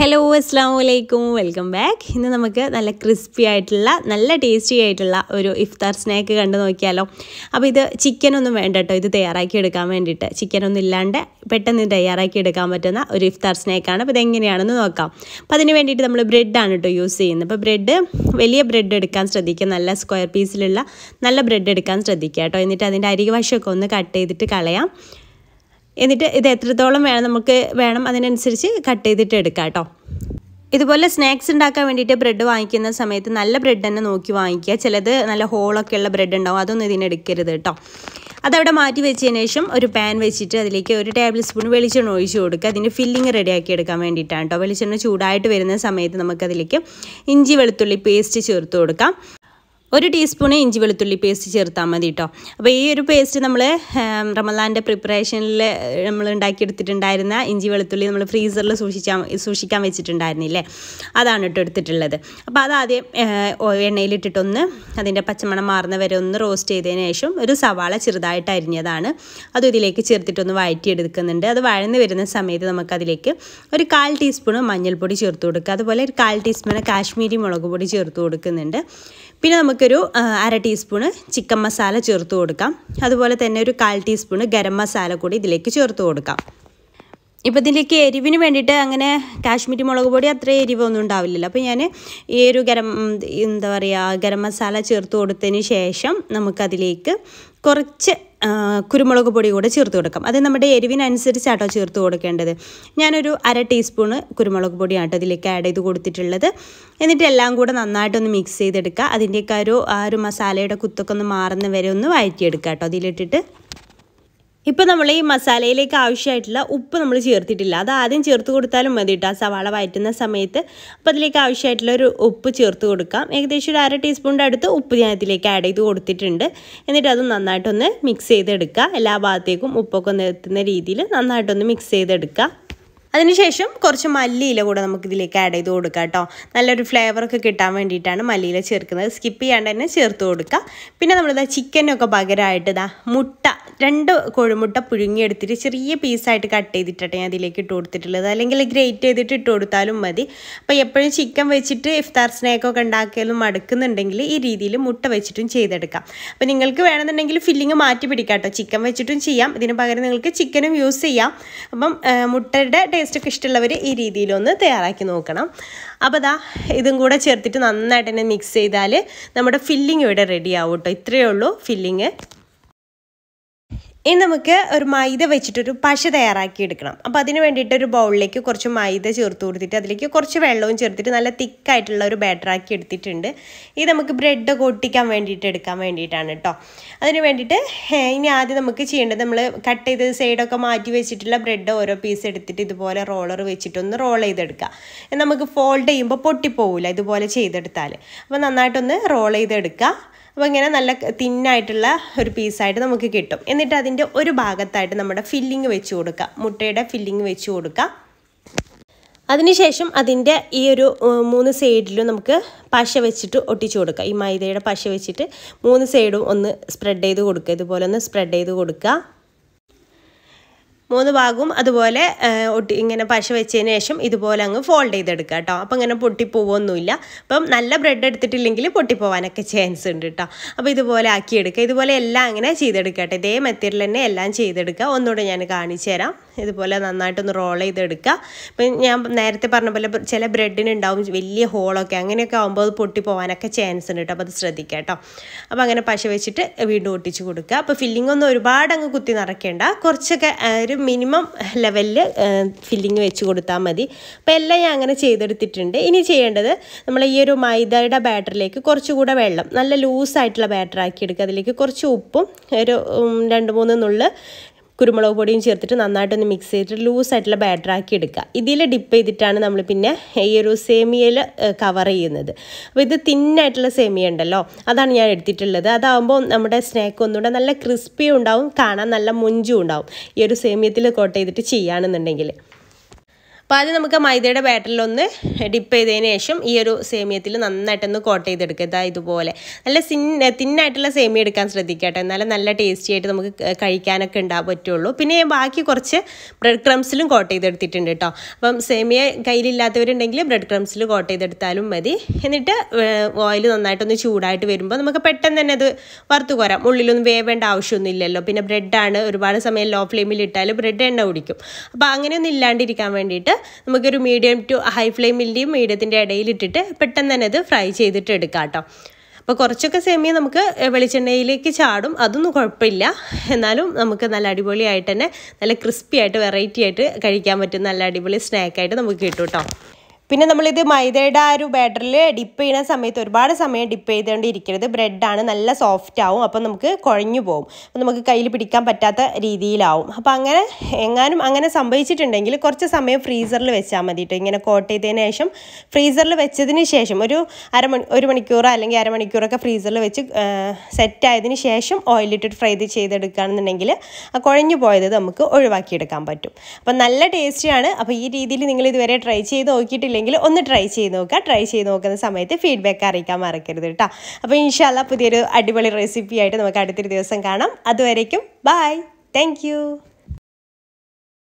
hello അസ്സാം വലൈക്കും welcome back ഇന്ന് നമുക്ക് നല്ല ക്രിസ്പി ആയിട്ടുള്ള നല്ല ടേസ്റ്റി ആയിട്ടുള്ള ഒരു ഇഫ്താർ സ്നാക്ക് കണ്ടു നോക്കിയാലോ അപ്പോൾ ഇത് ചിക്കനൊന്നും വേണ്ട കേട്ടോ ഇത് തയ്യാറാക്കി എടുക്കാൻ വേണ്ടിയിട്ട് ചിക്കനൊന്നും ഇല്ലാണ്ട് പെട്ടെന്ന് തയ്യാറാക്കി എടുക്കാൻ പറ്റുന്ന ഒരു ഇഫ്താർ സ്നാക്കാണ് അപ്പോൾ ഇതെങ്ങനെയാണെന്ന് നോക്കാം അപ്പോൾ അതിന് വേണ്ടിയിട്ട് നമ്മൾ ബ്രെഡാണ് കേട്ടോ യൂസ് ചെയ്യുന്നത് അപ്പോൾ ബ്രെഡ് വലിയ ബ്രെഡ് എടുക്കാൻ ശ്രദ്ധിക്കുക നല്ല സ്ക്വയർ പീസിലുള്ള നല്ല ബ്രെഡ് എടുക്കാൻ ശ്രദ്ധിക്കുക കേട്ടോ എന്നിട്ട് അതിൻ്റെ അരികവശമൊക്കെ ഒന്ന് കട്ട് ചെയ്തിട്ട് കളയാം എന്നിട്ട് ഇത് എത്രത്തോളം വേണം നമുക്ക് വേണം അതിനനുസരിച്ച് കട്ട് ചെയ്തിട്ട് എടുക്കാം കേട്ടോ ഇതുപോലെ സ്നാക്സ് ഉണ്ടാക്കാൻ വേണ്ടിയിട്ട് ബ്രെഡ് വാങ്ങിക്കുന്ന സമയത്ത് നല്ല ബ്രെഡ് തന്നെ നോക്കി വാങ്ങിക്കുക ചിലത് നല്ല ഹോളൊക്കെ ഉള്ള ബ്രെഡ് ഉണ്ടാവും അതൊന്നും ഇതിനെടുക്കരുത് കേട്ടോ അതവിടെ മാറ്റി വെച്ചതിന് ശേഷം ഒരു പാൻ വെച്ചിട്ട് അതിലേക്ക് ഒരു ടേബിൾ സ്പൂൺ വെളിച്ചെണ്ണ ഒഴിച്ച് കൊടുക്കുക അതിൻ്റെ ഫില്ലിങ് റെഡിയാക്കി എടുക്കാൻ വേണ്ടിയിട്ടാണ് കേട്ടോ വെളിച്ചെണ്ണ ചൂടായിട്ട് വരുന്ന സമയത്ത് നമുക്കതിലേക്ക് ഇഞ്ചി വെളുത്തുള്ളി പേസ്റ്റ് ചേർത്ത് കൊടുക്കാം ഒരു ടീസ്പൂൺ ഇഞ്ചി വെളുത്തുള്ളി പേസ്റ്റ് ചേർത്താൽ മതി കേട്ടോ അപ്പോൾ ഈ ഒരു പേസ്റ്റ് നമ്മൾ റമലാൻ്റെ പ്രിപ്പറേഷനിൽ നമ്മൾ ഉണ്ടാക്കിയെടുത്തിട്ടുണ്ടായിരുന്ന ഇഞ്ചി വെളുത്തുള്ളി നമ്മൾ ഫ്രീസറിൽ സൂക്ഷിച്ചാൽ സൂക്ഷിക്കാൻ വെച്ചിട്ടുണ്ടായിരുന്നില്ലേ അതാണ് കേട്ടോ എടുത്തിട്ടുള്ളത് അപ്പോൾ അതാദ്യം എണ്ണയിലിട്ടിട്ടൊന്ന് അതിൻ്റെ പച്ചമണം മാറുന്ന വരെ ഒന്ന് റോസ്റ്റ് ചെയ്തതിന് ശേഷം ഒരു സവാള ചെറുതായിട്ട് അരിഞ്ഞതാണ് അതും ഇതിലേക്ക് ചേർത്തിട്ടൊന്ന് വഴറ്റിയെടുക്കുന്നുണ്ട് അത് വഴന്ന് വരുന്ന സമയത്ത് നമുക്കതിലേക്ക് ഒരു കാൽ ടീസ്പൂൺ മഞ്ഞൾപ്പൊടി ചേർത്ത് കൊടുക്കുക അതുപോലെ ഒരു കാൽ ടീസ്പൂണ് കാശ്മീരി മുളക് പൊടി ചേർത്ത് കൊടുക്കുന്നുണ്ട് പിന്നെ നമുക്ക് നമുക്കൊരു അര ടീസ്പൂണ് ചിക്കൻ മസാല ചേർത്ത് കൊടുക്കാം അതുപോലെ തന്നെ ഒരു കാൽ ടീസ്പൂണ് ഗരം മസാല കൂടി ഇതിലേക്ക് ചേർത്ത് കൊടുക്കാം ഇപ്പോൾ ഇതിലേക്ക് എരിവിന് വേണ്ടിയിട്ട് അങ്ങനെ കാശ്മീരി മുളക് പൊടി അത്ര എരിവൊന്നും ഉണ്ടാവില്ലല്ലോ അപ്പോൾ ഞാൻ ഈ ഒരു ഗരം എന്താ പറയുക ഗരം മസാല ചേർത്ത് കൊടുത്തതിന് ശേഷം നമുക്കതിലേക്ക് കുറച്ച് കുരുമുളക് പൊടി കൂടെ ചേർത്ത് കൊടുക്കാം അത് നമ്മുടെ എരിവിനനുസരിച്ചാട്ടോ ചേർത്ത് കൊടുക്കേണ്ടത് ഞാനൊരു അര ടീസ്പൂണ് കുരുമുളക് പൊടിയാണ് ഇതിലേക്ക് ആഡ് ചെയ്ത് കൊടുത്തിട്ടുള്ളത് എന്നിട്ട് എല്ലാം കൂടെ നന്നായിട്ടൊന്ന് മിക്സ് ചെയ്തെടുക്കുക അതിൻ്റെയൊക്കെ ഒരു ആ ഒരു മസാലയുടെ കുത്തൊക്കെ ഒന്ന് മാറുന്ന വരെ ഒന്ന് വഴറ്റിയെടുക്കുക കേട്ടോ അതിലിട്ടിട്ട് ഇപ്പോൾ നമ്മൾ ഈ മസാലയിലേക്ക് ആവശ്യമായിട്ടുള്ള ഉപ്പ് നമ്മൾ ചേർത്തിട്ടില്ല അത് ആദ്യം ചേർത്ത് കൊടുത്താലും മതി കേട്ടോ സവാള വയറ്റുന്ന സമയത്ത് അപ്പോൾ അതിലേക്ക് ആവശ്യമായിട്ടുള്ള ഒരു ഉപ്പ് ചേർത്ത് കൊടുക്കാം ഏകദേശം ഒരു അര ടീസ്പൂണിൻ്റെ അടുത്ത് ഉപ്പ് ഞാൻ ഇതിലേക്ക് ആഡ് ചെയ്ത് കൊടുത്തിട്ടുണ്ട് എന്നിട്ട് അത് നന്നായിട്ടൊന്ന് മിക്സ് ചെയ്തെടുക്കുക എല്ലാ ഭാഗത്തേക്കും ഉപ്പൊക്കെ ഒന്ന് എത്തുന്ന രീതിയിൽ നന്നായിട്ടൊന്ന് മിക്സ് ചെയ്തെടുക്കുക അതിനുശേഷം കുറച്ച് മല്ലിയില കൂടെ നമുക്ക് ഇതിലേക്ക് ആഡ് ചെയ്ത് കൊടുക്കാം കേട്ടോ നല്ലൊരു ഫ്ലേവറൊക്കെ കിട്ടാൻ വേണ്ടിയിട്ടാണ് മല്ലിയില ചേർക്കുന്നത് സ്കിപ്പ് ചെയ്യാണ്ട് തന്നെ ചേർത്ത് കൊടുക്കുക പിന്നെ നമ്മളിതാ ചിക്കനൊക്കെ പകരമായിട്ട് ഇതാ മുട്ട രണ്ട് കോഴിമുട്ട പുഴുങ്ങിയെടുത്തിട്ട് ചെറിയ പീസായിട്ട് കട്ട് ചെയ്തിട്ടാണ് ഞാൻ അതിലേക്ക് ഇട്ട് കൊടുത്തിട്ടുള്ളത് അല്ലെങ്കിൽ ഗ്രേറ്റ് ചെയ്തിട്ട് ഇട്ട് കൊടുത്താലും മതി അപ്പോൾ എപ്പോഴും ചിക്കൻ വെച്ചിട്ട് ഇഫ്താർ സ്നേക്കൊക്കെ ഉണ്ടാക്കിയാലും മടുക്കുന്നുണ്ടെങ്കിൽ ഈ രീതിയിൽ മുട്ട വെച്ചിട്ടും ചെയ്തെടുക്കാം അപ്പോൾ നിങ്ങൾക്ക് വേണമെന്നുണ്ടെങ്കിൽ ഫില്ലിങ് മാറ്റി പിടിക്കാം കേട്ടോ ചിക്കൻ വെച്ചിട്ടും ചെയ്യാം ഇതിന് പകരം നിങ്ങൾക്ക് ചിക്കനും യൂസ് ചെയ്യാം അപ്പം മുട്ടയുടെ ടേസ്റ്റൊക്കെ ഇഷ്ടമുള്ളവർ ഈ രീതിയിലൊന്ന് തയ്യാറാക്കി നോക്കണം അപ്പോൾ ദാ ഇതും കൂടെ ചേർത്തിട്ട് നന്നായിട്ട് തന്നെ മിക്സ് ചെയ്താൽ നമ്മുടെ ഫില്ലിംഗ് ഇവിടെ റെഡി ആവും കേട്ടോ ഇത്രയേ ഉള്ളൂ ഫില്ലിങ് ഇനി നമുക്ക് ഒരു മൈദ വെച്ചിട്ടൊരു പശ തയ്യാറാക്കി എടുക്കണം അപ്പോൾ അതിന് വേണ്ടിയിട്ട് ഒരു ബൗളിലേക്ക് കുറച്ച് മൈദ ചേർത്ത് കൊടുത്തിട്ട് അതിലേക്ക് കുറച്ച് വെള്ളവും ചേർത്തിട്ട് നല്ല തിക്കായിട്ടുള്ള ഒരു ബാറ്ററാക്കി എടുത്തിട്ടുണ്ട് ഇത് നമുക്ക് ബ്രെഡ് കൊട്ടിക്കാൻ വേണ്ടിയിട്ട് എടുക്കാൻ വേണ്ടിയിട്ടാണ് കേട്ടോ അതിന് വേണ്ടിയിട്ട് ഇനി ആദ്യം നമുക്ക് ചെയ്യേണ്ടത് നമ്മൾ കട്ട് ചെയ്ത് സൈഡൊക്കെ മാറ്റി വെച്ചിട്ടുള്ള ബ്രെഡ് ഓരോ പീസ് എടുത്തിട്ട് ഇതുപോലെ റോളർ വെച്ചിട്ടൊന്ന് റോൾ ചെയ്തെടുക്കുക നമുക്ക് ഫോൾഡ് ചെയ്യുമ്പോൾ പൊട്ടിപ്പോവില്ല ഇതുപോലെ ചെയ്തെടുത്താൽ അപ്പോൾ നന്നായിട്ടൊന്ന് റോൾ ചെയ്തെടുക്കുക അപ്പോൾ ഇങ്ങനെ നല്ല തിന്നായിട്ടുള്ള ഒരു പീസായിട്ട് നമുക്ക് കിട്ടും എന്നിട്ട് അതിൻ്റെ ഒരു ഭാഗത്തായിട്ട് നമ്മുടെ ഫില്ലിങ് വെച്ച് കൊടുക്കുക മുട്ടയുടെ ഫില്ലിങ് വെച്ച് കൊടുക്കുക അതിനുശേഷം അതിൻ്റെ ഈ ഒരു മൂന്ന് സൈഡിലും നമുക്ക് പശ വെച്ചിട്ട് ഒട്ടിച്ചു കൊടുക്കുക ഈ മൈദയുടെ പശ വെച്ചിട്ട് മൂന്ന് സൈഡും ഒന്ന് സ്പ്രെഡ് ചെയ്ത് കൊടുക്കുക ഇതുപോലെ ഒന്ന് സ്പ്രെഡ് ചെയ്ത് കൊടുക്കുക മൂന്ന് ഭാഗവും അതുപോലെ ഒട്ടി ഇങ്ങനെ പശ വെച്ചതിന് ശേഷം ഇതുപോലെ അങ്ങ് ഫോൾഡ് ചെയ്തെടുക്കുക കേട്ടോ അപ്പോൾ ഇങ്ങനെ പൊട്ടിപ്പോവൊന്നുമില്ല അപ്പം നല്ല ബ്രെഡ് എടുത്തിട്ടില്ലെങ്കിൽ പൊട്ടിപ്പോവാനൊക്കെ ചാൻസ് ഉണ്ട് കേട്ടോ അപ്പോൾ ഇതുപോലെ ആക്കിയെടുക്കുക ഇതുപോലെ എല്ലാം അങ്ങനെ ചെയ്തെടുക്കട്ടെ ഇതേ മെത്തേഡിൽ തന്നെ എല്ലാം ചെയ്തെടുക്കുക ഒന്നുകൂടെ ഞാൻ കാണിച്ചു തരാം ഇതുപോലെ നന്നായിട്ടൊന്ന് റോൾ ചെയ്തെടുക്കുക അപ്പം ഞാൻ നേരത്തെ പറഞ്ഞ പോലെ ചില ബ്രെഡിനുണ്ടാവും വലിയ ഹോളൊക്കെ അങ്ങനെയൊക്കെ ആകുമ്പോൾ അത് പൊട്ടിപ്പോവാനൊക്കെ ചാൻസ് ഉണ്ട് കേട്ടോ അപ്പോൾ അത് ശ്രദ്ധിക്കുക കേട്ടോ അപ്പോൾ അങ്ങനെ പശ വെച്ചിട്ട് വീണ്ടും ഒട്ടിച്ച് കൊടുക്കുക അപ്പോൾ ഫില്ലിംഗ് ഒന്നും ഒരുപാട് അങ്ങ് കുത്തി നിറയ്ക്കേണ്ട കുറച്ചൊക്കെ ഒരു മിനിമം ലെവലിൽ ഫില്ലിങ് വെച്ച് കൊടുത്താൽ മതി അപ്പോൾ എല്ലാം ഞാൻ അങ്ങനെ ചെയ്തെടുത്തിട്ടുണ്ട് ഇനി ചെയ്യേണ്ടത് നമ്മൾ ഈ ഒരു മൈദയുടെ ബാറ്ററിലേക്ക് കുറച്ചുകൂടെ വെള്ളം നല്ല ലൂസായിട്ടുള്ള ബാറ്റർ ആക്കി എടുക്കുക അതിലേക്ക് കുറച്ച് ഉപ്പും ഒരു രണ്ട് മൂന്ന് നുള്ള് കുരുമുളക് പൊടിയും ചേർത്തിട്ട് നന്നായിട്ടൊന്ന് മിക്സ് ചെയ്തിട്ട് ലൂസായിട്ടുള്ള ബാറ്റർ ആക്കി എടുക്കുക ഇതിൽ ഡിപ്പ് ചെയ്തിട്ടാണ് നമ്മൾ പിന്നെ ഈ ഒരു സേമിയയിൽ കവർ ചെയ്യുന്നത് അപ്പോൾ ഇത് തിന്നായിട്ടുള്ള സേമിയ ഉണ്ടല്ലോ അതാണ് ഞാൻ എടുത്തിട്ടുള്ളത് അതാകുമ്പോൾ നമ്മുടെ സ്നാക്ക് ഒന്നുകൂടെ നല്ല ക്രിസ്പിയും ഉണ്ടാവും കാണാൻ നല്ല മുഞ്ചും ഉണ്ടാവും ഈ ഒരു സേമിയത്തിൽ കോട്ട് ചെയ്തിട്ട് ചെയ്യുകയാണെന്നുണ്ടെങ്കിൽ അപ്പോൾ ആദ്യം നമുക്ക് മൈദയുടെ ബാറ്ററിലൊന്ന് ഡിപ്പ് ചെയ്തതിന് ശേഷം ഈ ഒരു സേമിയത്തിൽ നന്നായിട്ടൊന്ന് കോട്ട് ചെയ്തെടുക്കുക ഇതാ ഇതുപോലെ നല്ല സിൻ തിന്നായിട്ടുള്ള സേമിയ എടുക്കാൻ ശ്രദ്ധിക്കട്ടെ എന്നാലും നല്ല ടേസ്റ്റി ആയിട്ട് നമുക്ക് കഴിക്കാനൊക്കെ ഉണ്ടാകാൻ പറ്റുള്ളൂ പിന്നെ ഞാൻ ബാക്കി കുറച്ച് ബ്രെഡ് ക്രംസിലും കോട്ട് ചെയ്തെടുത്തിട്ടുണ്ട് കേട്ടോ അപ്പം സേമിയ കയ്യിലില്ലാത്തവരുണ്ടെങ്കിൽ ബ്രെഡ് ക്രംസിൽ കോട്ട് ചെയ്തെടുത്താലും മതി എന്നിട്ട് ഓയിൽ നന്നായിട്ടൊന്ന് ചൂടായിട്ട് വരുമ്പോൾ നമുക്ക് പെട്ടെന്ന് തന്നെ അത് വറുത്ത് കോരാം ഉള്ളിലൊന്നും വേവേണ്ട ആവശ്യമൊന്നുമില്ലല്ലോ പിന്നെ ബ്രെഡാണ് ഒരുപാട് സമയം ലോ ഫ്ലെയിമിൽ ഇട്ടാലും ബ്രെഡ് എണ്ണ കുടിക്കും അപ്പോൾ അങ്ങനെയൊന്നും ഇല്ലാണ്ടിരിക്കാൻ വേണ്ടിയിട്ട് നമുക്കൊരു മീഡിയം ടു ഹൈ ഫ്ലെയിമിൻ്റെയും മീഡിയത്തിൻ്റെ ഇടയിലിട്ടിട്ട് പെട്ടെന്ന് തന്നെ ഇത് ഫ്രൈ ചെയ്തിട്ട് എടുക്കാം കേട്ടോ അപ്പോൾ കുറച്ചൊക്കെ സേമിയ നമുക്ക് വെളിച്ചെണ്ണയിലേക്ക് ചാടും അതൊന്നും കുഴപ്പമില്ല എന്നാലും നമുക്ക് നല്ല അടിപൊളിയായിട്ട് തന്നെ നല്ല ക്രിസ്പി ആയിട്ട് വെറൈറ്റി ആയിട്ട് കഴിക്കാൻ പറ്റും നല്ല അടിപൊളി സ്നാക്കായിട്ട് നമുക്ക് കിട്ടും കേട്ടോ പിന്നെ നമ്മളിത് മൈദയുടെ ആ ഒരു ബാറ്ററിൽ ഡിപ്പ് ചെയ്യുന്ന സമയത്ത് ഒരുപാട് സമയം ഡിപ്പ് ചെയ്തുകൊണ്ടിരിക്കരുത് ബ്രെഡാണ് നല്ല സോഫ്റ്റ് ആവും അപ്പം നമുക്ക് കുഴഞ്ഞു പോകും നമുക്ക് കയ്യിൽ പിടിക്കാൻ പറ്റാത്ത രീതിയിലാവും അപ്പം അങ്ങനെ എങ്ങാനും അങ്ങനെ സംഭവിച്ചിട്ടുണ്ടെങ്കിൽ കുറച്ച് സമയം ഫ്രീസറിൽ വെച്ചാൽ മതി കേട്ടോ ഇങ്ങനെ കോട്ട് ചെയ്തതിന് ശേഷം ഫ്രീസറിൽ വെച്ചതിന് ശേഷം ഒരു അരമണി ഒരു മണിക്കൂറോ അല്ലെങ്കിൽ അരമണിക്കൂറൊക്കെ ഫ്രീസറിൽ വെച്ച് സെറ്റ് ആയതിന് ശേഷം ഓയിലിട്ടിട്ട് ഫ്രൈ ചെയ്തെടുക്കുകയാണെന്നുണ്ടെങ്കിൽ ആ കുഴഞ്ഞു പോയത് നമുക്ക് ഒഴിവാക്കിയെടുക്കാൻ പറ്റും അപ്പം നല്ല ടേസ്റ്റിയാണ് അപ്പോൾ ഈ രീതിയിൽ നിങ്ങൾ ഇതുവരെ ട്രൈ ചെയ്ത് നോക്കിയിട്ടില്ല പറ്റിയെങ്കിൽ ഒന്ന് ട്രൈ ചെയ്ത് നോക്കുക ട്രൈ ചെയ്ത് നോക്കുന്ന സമയത്ത് ഫീഡ്ബാക്ക് അറിയിക്കാൻ മറക്കരുത് കേട്ടോ അപ്പോൾ ഇൻഷാല്ല പുതിയൊരു അടിപൊളി റെസിപ്പി ആയിട്ട് നമുക്ക് അടുത്തൊരു ദിവസം കാണാം അതുവരേക്കും ബായ് താങ്ക്